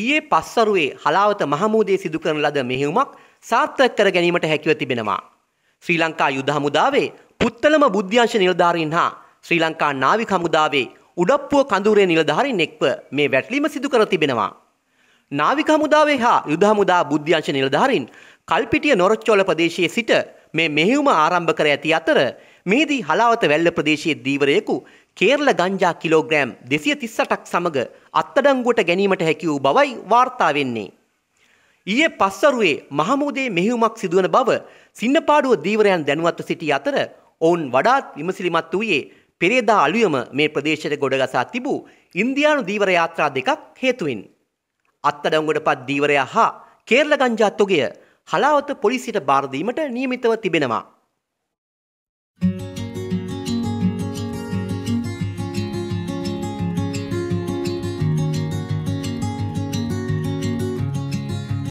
ඊයේ පස්වරුවේ හලාවත මහමූදේ සිදු කරන ලද මෙහෙයුමක් සාර්ථක කර ගැනීමට හැකිව තිබෙනවා. ශ්‍රී ලංකා යුද හමුදාවේ පුත්තලම බුද්ධ්‍යංශ නිලධාරීන් හා ශ්‍රී ලංකා නාවික හමුදාවේ උඩප්පුව කඳුරේ නිලධාරීන් එක්ව මේ වැටලීම සිදු කර තිබෙනවා. නාවික හමුදාවේ හා යුද හමුදා බුද්ධ්‍යංශ නිලධාරීන් කල්පිටිය නොරොච්චෝල ප්‍රදේශයේ සිට මේ මෙහෙයුම ආරම්භ කර ඇති අතර මෙහිදී හලාවත වැල්ල ප්‍රදේශයේ දීවරයෙකු කේරළ ගංජා කිලෝග්‍රෑම් 238ක් සමග අත්අඩංගුවට ගැනීමට හැකි වූ බවයි වාර්තා වෙන්නේ. ඊයේ පස්වරුවේ මහමුදේ මෙහෙයුමක් සිදුවන බව සින්නපාඩුව දීවරයන් දැනුවත්ව සිටි අතර ඔවුන් වඩාත් විමසිලිමත් වූයේ පෙරේදා අලුයම මේ ප්‍රදේශයට ගොඩගසා තිබූ ඉන්දියානු දීවර යාත්‍රා දෙකක් හේතුවෙන්. අත්අඩංගුවට පත් දීවරයා හා කේරළ ගංජා තොගය හලාවත පොලිසියට බාර දීමට නියමිතව තිබෙනවා.